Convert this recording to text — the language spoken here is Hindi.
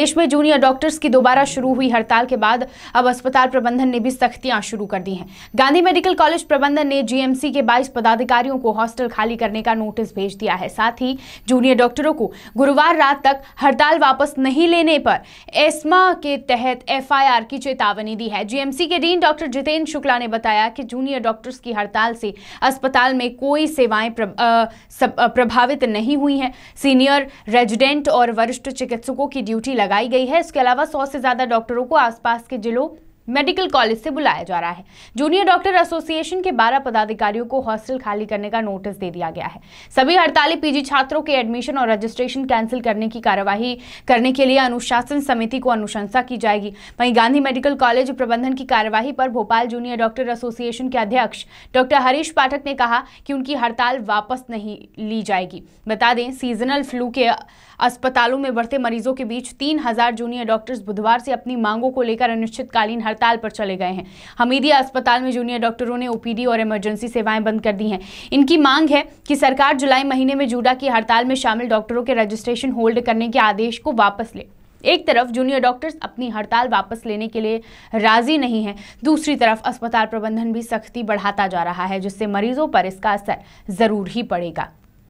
देश में जूनियर डॉक्टर्स की दोबारा शुरू हुई हड़ताल के बाद अब अस्पताल प्रबंधन ने भी सख्तियां शुरू कर दी हैं गांधी मेडिकल कॉलेज प्रबंधन ने जीएमसी के 22 पदाधिकारियों को हॉस्टल खाली करने का नोटिस भेज दिया है साथ ही जूनियर डॉक्टरों को गुरुवार रात तक हड़ताल वापस नहीं लेने पर एस्मा के तहत एफ की चेतावनी दी है जीएमसी के डीन डॉक्टर जितेंद्र शुक्ला ने बताया कि जूनियर डॉक्टर्स की हड़ताल से अस्पताल में कोई सेवाएं प्रभावित नहीं हुई हैं सीनियर रेजिडेंट और वरिष्ठ चिकित्सकों की ड्यूटी लगाई गई है इसके अलावा सौ से ज्यादा डॉक्टरों को आसपास के जिलों मेडिकल कॉलेज से बुलाया जा रहा है जूनियर डॉक्टर एसोसिएशन के 12 पदाधिकारियों को हॉस्टल खाली करने का नोटिस दे दिया गया है सभी हड़ताली पीजी छात्रों के एडमिशन और रजिस्ट्रेशन कैंसिल करने की कार्यवाही करने के लिए अनुशासन समिति को अनुशंसा की जाएगी वहीं गांधी मेडिकल कॉलेज प्रबंधन की कार्यवाही पर भोपाल जूनियर डॉक्टर एसोसिएशन के अध्यक्ष डॉक्टर हरीश पाठक ने कहा कि उनकी हड़ताल वापस नहीं ली जाएगी बता दें सीजनल फ्लू के अस्पतालों में बढ़ते मरीजों के बीच तीन जूनियर डॉक्टर्स बुधवार से अपनी मांगों को लेकर अनिश्चितकालीन हड़ताल पर चले गए हैं हमीदिया अस्पताल में जूनियर डॉक्टरों ने ओपीडी और इमरजेंसी सेवाएं बंद कर दी हैं इनकी मांग है कि सरकार जुलाई महीने में जूडा की हड़ताल में शामिल डॉक्टरों के रजिस्ट्रेशन होल्ड करने के आदेश को वापस ले एक तरफ जूनियर डॉक्टर्स अपनी हड़ताल वापस लेने के लिए राजी नहीं हैं दूसरी तरफ अस्पताल प्रबंधन भी सख्ती बढ़ाता जा रहा है जिससे मरीजों पर इसका असर ज़रूर ही पड़ेगा